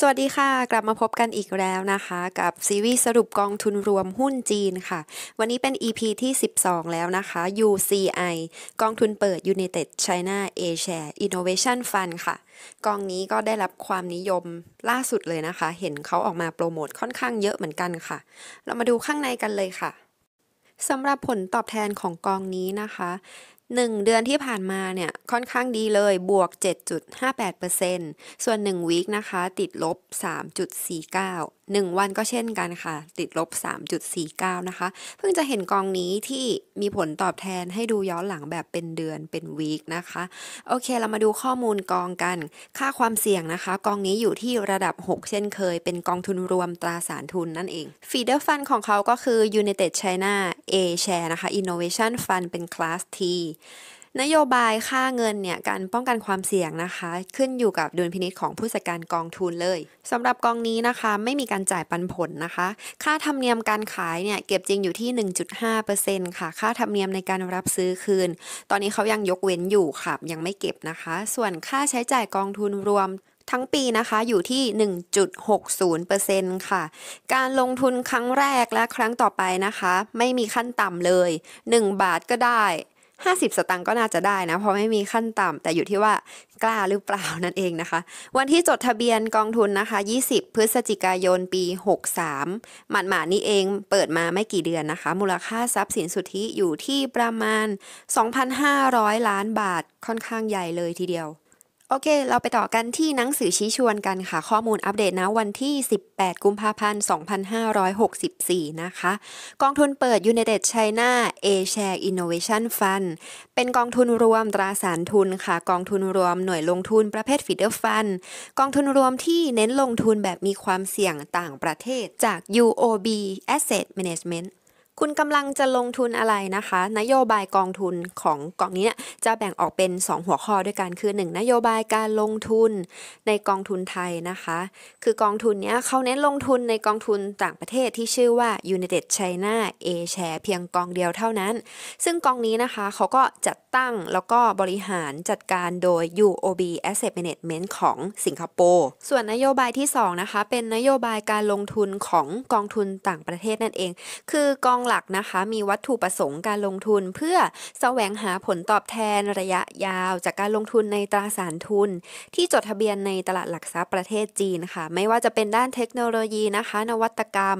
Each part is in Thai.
สวัสดีค่ะกลับมาพบกันอีกแล้วนะคะ กับซีรีส์สรุปกองทุนรวมหุ้นจีนค่ะ วันนี้เป็น EP ที่ 12 แล้วนะคะ UCI กองทุนเปิด United China A Share Innovation Fund ค่ะ กองนี้ก็ได้รับความนิยมล่าสุดเลยนะคะ เห็นเขาออกมาโปรโมทค่อนข้างเยอะเหมือนกันค่ะ เรามาดูข้างในกันเลยค่ะสำหรับผลตอบแทนของกองนี้นะคะ1 เดือนที่ผ่านมาเนี่ย ค่อนข้างดีเลยบวก 7.58%ส่วน1วีคนะคะติดลบ 3.49 1 วันก็เช่นกันค่ะติดลบ 3.49 นะคะ เพิ่งจะเห็นกองนี้ที่มีผลตอบแทนให้ดูย้อนหลังแบบเป็นเดือนเป็นวีคนะคะ โอเคเรามาดูข้อมูลกองกันค่าความเสี่ยงนะคะ กองนี้อยู่ที่ระดับ 6 เช่นเคยเป็นกองทุนรวมตราสารทุนนั่นเองฟีเดอร์ฟันของเขาก็คือ United China A Share นะคะ Innovation Fund เป็น Class T นโยบายค่าเงินเนี่ยการป้องกันความเสี่ยงนะคะ ขึ้นอยู่กับดุลพินิษของผู้จัดการกองทุนเลย สำหรับกองนี้นะคะ ไม่มีการจ่ายปันผลนะคะ ค่าธรรมเนียมการขายเนี่ยเก็บจริงอยู่ที่ 1.5%ค่ะค่าธรรมเนียมในการรับซื้อคืน ตอนนี้เขายังยกเว้นอยู่ค่ะ ยังไม่เก็บนะคะ ส่วนค่าใช้จ่ายกองทุนรวม ทั้งปีนะคะอยู่ที่1.60%ค่ะ การลงทุนครั้งแรกและครั้งต่อไปนะคะ ไม่มีขั้นต่ำเลย 1 บาทก็ได้50 สตังค์ก็น่าจะได้นะ เพราะไม่มีขั้นต่ำแต่อยู่ที่ว่ากล้าหรือเปล่านั่นเองนะคะ วันที่จดทะเบียนกองทุนนะคะ 20 พฤศจิกายนปี 63 หมาดหมานี้เองเปิดมาไม่กี่เดือนนะคะ มูลค่าทรัพย์สินสุทธิอยู่ที่ประมาณ 2,500 ล้านบาทค่อนข้างใหญ่เลยทีเดียวโอเค เราไปต่อกันที่หนังสือชี้ชวนกันค่ะ ข้อมูลอัปเดตนะวันที่ 18 กุมภาพันธ์ 2564 นะคะ กองทุนเปิด United China A-Share Innovation Fund เป็นกองทุนรวมตราสารทุนค่ะ กองทุนรวมหน่วยลงทุนประเภทฟิดเดอร์ฟันกองทุนรวมที่เน้นลงทุนแบบมีความเสี่ยงต่างประเทศจาก UOB Asset Management คุณกำลังจะลงทุนอะไรนะคะ นโยบายกองทุนของกองนี้เนี่ยจะแบ่งออกเป็น 2 หัวข้อด้วยกันคือ 1 นโยบายการลงทุนในกองทุนไทยนะคะ คือกองทุนเนี้ยเขาเน้นลงทุนในกองทุนต่างประเทศที่ชื่อว่า United China A Share เพียงกองเดียวเท่านั้น ซึ่งกองนี้นะคะเขาก็จัดตั้งแล้วก็บริหารจัดการโดย UOB Asset Management ของสิงคโปร์ส่วนนโยบายที่2นะคะเป็นนโยบายการลงทุนของกองทุนต่างประเทศนั่นเอง คือกองหลักนะคะมีวัตถุประสงค์การลงทุน เพื่อแสวงหาผลตอบแทนระยะยาว จากการลงทุนในตราสารทุน ที่จดทะเบียนในตลาดหลักทรัพย์ประเทศจีนค่ะไม่ว่าจะเป็นด้านเทคโนโลยีนะคะนวัตกรรม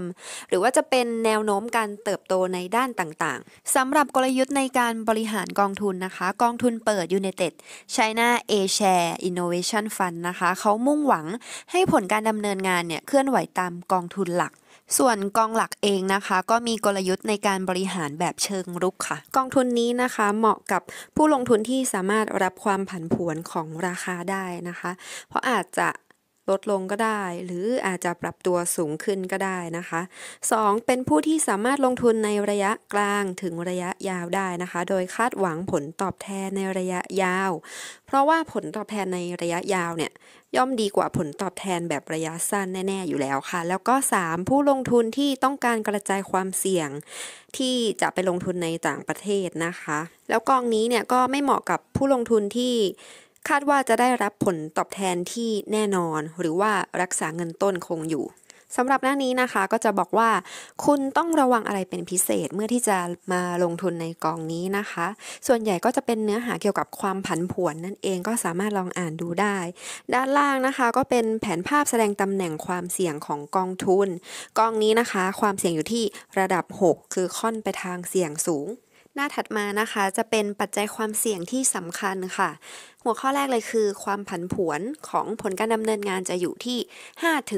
หรือว่าจะเป็นแนวโน้มการเติบโตในด้านต่างๆ สำหรับกลยุทธ์ในการบริหารกองทุนนะคะ กองทุนเปิด United China A Share Innovation Fund นะคะเขามุ่งหวังให้ผลการดำเนินงานเนี่ยเคลื่อนไหวตามกองทุนหลักส่วนกองหลักเองนะคะ ก็มีกลยุทธ์ในการบริหารแบบเชิงรุกค่ะ กองทุนนี้นะคะ เหมาะกับผู้ลงทุนที่สามารถรับความผันผวนของราคาได้นะคะ เพราะอาจจะลดลงก็ได้หรืออาจจะปรับตัวสูงขึ้นก็ได้นะคะ 2. เป็นผู้ที่สามารถลงทุนในระยะกลางถึงระยะยาวได้นะคะ โดยคาดหวังผลตอบแทนในระยะยาว เพราะว่าผลตอบแทนในระยะยาวเนี่ยย่อมดีกว่าผลตอบแทนแบบระยะสั้นแน่ๆอยู่แล้วค่ะ แล้วก็ 3. ผู้ลงทุนที่ต้องการกระจายความเสี่ยง ที่จะไปลงทุนในต่างประเทศนะคะ แล้วกองนี้เนี่ยก็ไม่เหมาะกับผู้ลงทุนที่คาดว่าจะได้รับผลตอบแทนที่แน่นอน หรือว่ารักษาเงินต้นคงอยู่สำหรับหน้านี้นะคะก็จะบอกว่า คุณต้องระวังอะไรเป็นพิเศษเมื่อที่จะมาลงทุนในกองนี้นะคะ ส่วนใหญ่ก็จะเป็นเนื้อหาเกี่ยวกับความผันผวน นั่นเองก็สามารถลองอ่านดูได้ ด้านล่างนะคะ ก็เป็นแผนภาพแสดงตำแหน่งความเสี่ยงของกองทุนกองนี้นะคะ ความเสี่ยงอยู่ที่ระดับ 6 คือค่อนไปทางเสี่ยงสูงหน้าถัดมานะคะจะเป็นปัจจัยความเสี่ยงที่สำคัญค่ะ หัวข้อแรกเลยคือความผันผวนของผลการดำเนินงานจะอยู่ที่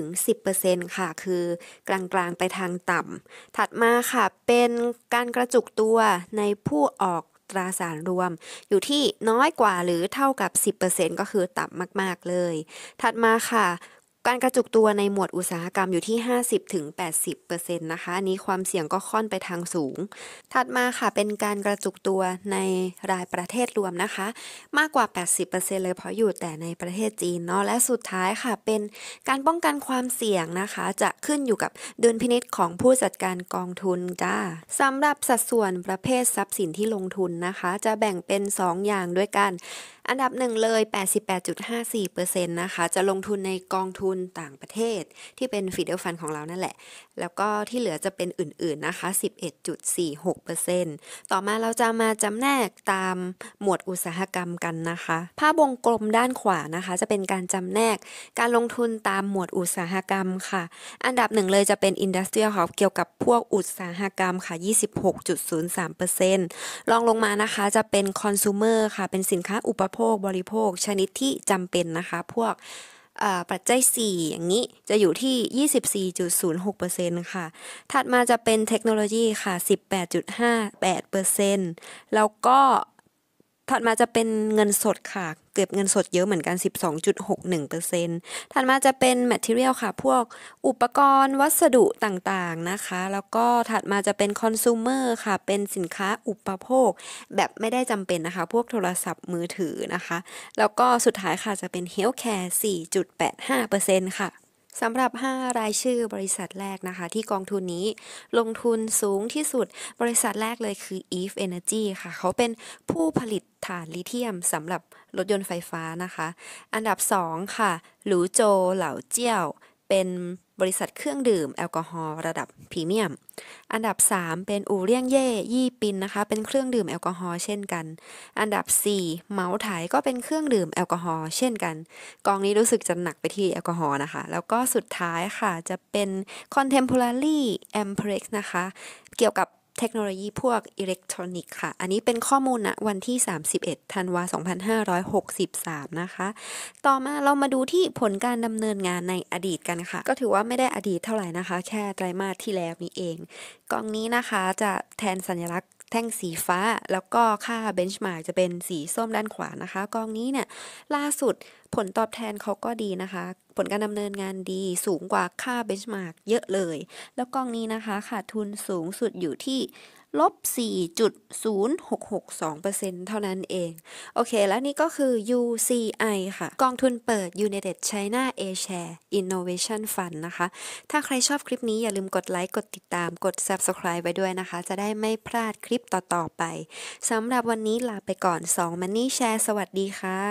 5-10%ค่ะ คือกลางๆ ไปทางต่ำถัดมาค่ะ เป็นการกระจุกตัวในผู้ออกตราสารรวม อยู่ที่น้อยกว่าหรือเท่ากับ 10%ก็คือต่ำมากๆเลย ถัดมาค่ะการกระจุกตัวในหมวดอุตสาหกรรมอยู่ที่ 50-80%นะคะ อันนี้ความเสี่ยงก็ค่อนไปทางสูง ถัดมาค่ะเป็นการกระจุกตัวในรายประเทศรวมนะคะมากกว่า 80%เลยเพราะอยู่แต่ในประเทศจีนเนาะ และสุดท้ายค่ะเป็นการป้องกันความเสี่ยงนะคะจะขึ้นอยู่กับดุลพินิษของผู้จัดการกองทุนจ้าสำหรับสัดส่วนประเภททรัพย์สินที่ลงทุนนะคะจะแบ่งเป็น 2 อย่างด้วยกัน อันดับหนึ่งเลย 88.54%นะคะจะลงทุนในกองทุนนต่างประเทศที่เป็นฟีเดลฟันของเรานั่นแหละ แล้วก็ที่เหลือจะเป็นอื่นๆนะคะ 11.46%ต่อมาเราจะมาจำแนกตามหมวดอุตสาหกรรมกันนะคะภาพวงกลมด้านขวานะคะ จะเป็นการจำแนก การลงทุนตามหมวดอุตสาหกรรมค่ะ อันดับหนึ่งเลยจะเป็นอินดัสเทรียลค่ะเกี่ยวกับพวกอุตสาหกรรมค่ะ 26.03%รองลงมานะคะจะเป็นคอน sumer ค่ะเป็นสินค้าอุปโภคบริโภค ชนิดที่จำเป็นนะคะ พวกปัจจัย4อย่างนี้จะอยู่ที่ 24.06%นะคะถัดมาจะเป็นเทคโนโลยีค่ะ18.58%แล้วก็ถัดมาจะเป็นเงินสดค่ะ เก็บเงินสดเยอะเหมือนกัน 12.61%ถัดมาจะเป็น material ค่ะ พวกอุปกรณ์วัสดุต่างๆนะคะ แล้วก็ถัดมาจะเป็น consumer ค่ะ เป็นสินค้าอุปโภคแบบไม่ได้จำเป็นนะคะ พวกโทรศัพท์มือถือนะคะ แล้วก็สุดท้ายค่ะจะเป็น healthcare 4.85%ค่ะสำหรับ 5 รายชื่อบริษัทแรกนะคะ ที่กองทุนนี้ ลงทุนสูงที่สุด บริษัทแรกเลยคือ Eve Energy ค่ะ เขาเป็นผู้ผลิตฐานลิเทียมสำหรับรถยนต์ไฟฟ้านะคะ อันดับ 2 ค่ะหลูโจเหล่าเจี้ยวเป็นบริษัทเครื่องดื่มแอลกอฮอล์ระดับพรีเมียม อันดับ 3 เป็นอูเรียงเย่ยี่ปินนะคะ เป็นเครื่องดื่มแอลกอฮอล์เช่นกัน อันดับ 4 เมาส์ไถก็เป็นเครื่องดื่มแอลกอฮอล์เช่นกัน กองนี้รู้สึกจะหนักไปที่แอลกอฮอล์นะคะ แล้วก็สุดท้ายค่ะจะเป็น contemporary พ m p r e ์นะคะ เกี่ยวกับเทคโนโลยีพวกอิเล็กทรอนิกส์ค่ะ อันนี้เป็นข้อมูลณนะวันที่ 31ธันวา2563 นะคะ ต่อมาเรามาดูที่ผลการดำเนินงานในอดีตกันค่ะ ก็ถือว่าไม่ได้อดีตเท่าไหร่นะคะ แค่ไตรมาสที่แล้วนี้เอง กล่องนี้นะคะจะแทนสัญลักษณ์แท่งสีฟ้าแล้วก็ค่าเบนช์มาร์กจะเป็นสีส้มด้านขวานะคะกองนี้เนี่ยล่าสุดผลตอบแทนเขาก็ดีนะคะ ผลการดำเนินงานดีสูงกว่าค่าเบนช์มาร์กเยอะเลย แล้วกองนี้นะคะขาดทุนสูงสุดอยู่ที่ลบ4.0662%เท่านั้นเอง โอเค แล้วนี่ก็คือ UCI ค่ะ กองทุนเปิด United China A Share Innovation Fund นะคะ ถ้าใครชอบคลิปนี้อย่าลืมกดไลค์ กดติดตามกด Subscribe ไว้ด้วยนะคะ จะได้ไม่พลาดคลิปต่อ ๆ ไปสำหรับวันนี้ลาไปก่อน2 Money Share สวัสดีค่ะ